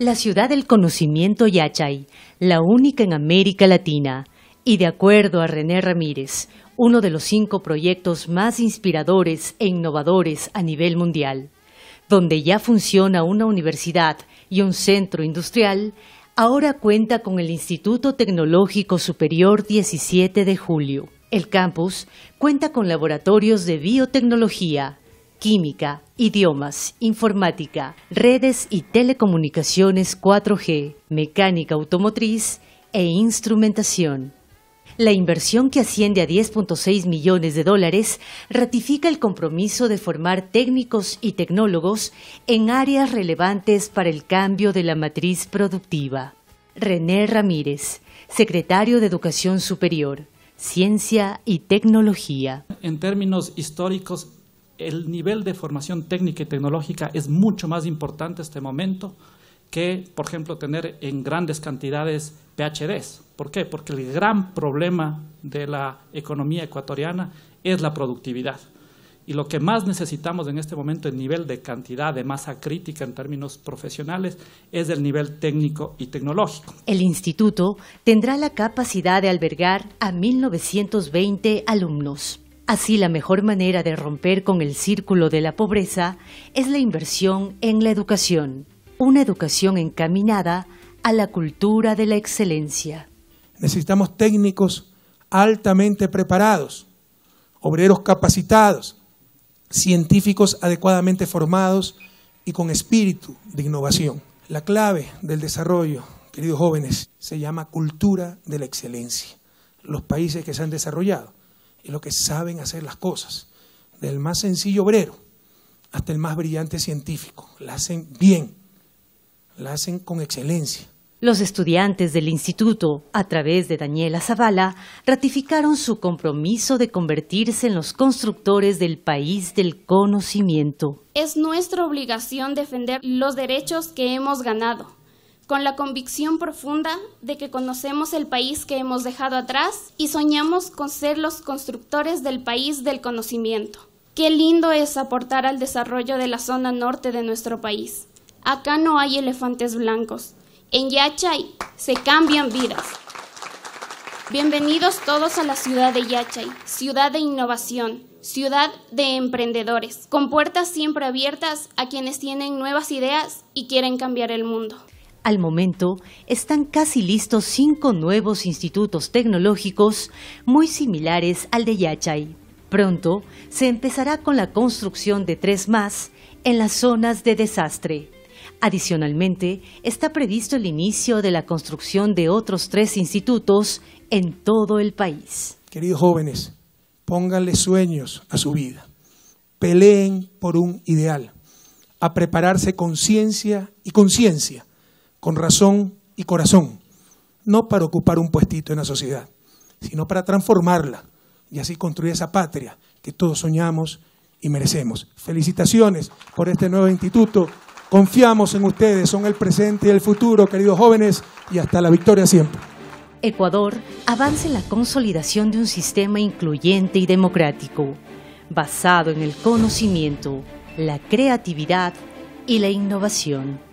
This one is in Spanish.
la ciudad del conocimiento Yachay, la única en América Latina. Y de acuerdo a René Ramírez, uno de los cinco proyectos más inspiradores e innovadores a nivel mundial, donde ya funciona una universidad y un centro industrial, ahora cuenta con el Instituto Tecnológico Superior 17 de Julio. El campus cuenta con laboratorios de biotecnología, química, idiomas, informática, redes y telecomunicaciones 4G, mecánica automotriz e instrumentación. La inversión que asciende a 10.6 millones de dólares ratifica el compromiso de formar técnicos y tecnólogos en áreas relevantes para el cambio de la matriz productiva. René Ramírez, secretario de Educación Superior, Ciencia y Tecnología. En términos históricos, el nivel de formación técnica y tecnológica es mucho más importante en este momento que, por ejemplo, tener en grandes cantidades PhDs. ¿Por qué? Porque el gran problema de la economía ecuatoriana es la productividad. Y lo que más necesitamos en este momento en nivel de cantidad, de masa crítica en términos profesionales, es el nivel técnico y tecnológico. El instituto tendrá la capacidad de albergar a 1.920 alumnos. Así, la mejor manera de romper con el círculo de la pobreza es la inversión en la educación, una educación encaminada a la cultura de la excelencia. Necesitamos técnicos altamente preparados, obreros capacitados, científicos adecuadamente formados y con espíritu de innovación. La clave del desarrollo, queridos jóvenes, se llama cultura de la excelencia. Los países que se han desarrollado es lo que saben hacer las cosas, del más sencillo obrero hasta el más brillante científico. La hacen bien, la hacen con excelencia. Los estudiantes del instituto, a través de Daniela Zavala, ratificaron su compromiso de convertirse en los constructores del país del conocimiento. Es nuestra obligación defender los derechos que hemos ganado con la convicción profunda de que conocemos el país que hemos dejado atrás y soñamos con ser los constructores del país del conocimiento. Qué lindo es aportar al desarrollo de la zona norte de nuestro país. Acá no hay elefantes blancos. En Yachay se cambian vidas. Bienvenidos todos a la ciudad de Yachay, ciudad de innovación, ciudad de emprendedores, con puertas siempre abiertas a quienes tienen nuevas ideas y quieren cambiar el mundo. Al momento, están casi listos cinco nuevos institutos tecnológicos muy similares al de Yachay. Pronto se empezará con la construcción de tres más en las zonas de desastre. Adicionalmente, está previsto el inicio de la construcción de otros tres institutos en todo el país. Queridos jóvenes, pónganle sueños a su vida. Peleen por un ideal, a prepararse con ciencia y conciencia con razón y corazón, no para ocupar un puestito en la sociedad, sino para transformarla y así construir esa patria que todos soñamos y merecemos. Felicitaciones por este nuevo instituto. Confiamos en ustedes, son el presente y el futuro, queridos jóvenes, y hasta la victoria siempre. Ecuador avanza en la consolidación de un sistema incluyente y democrático, basado en el conocimiento, la creatividad y la innovación.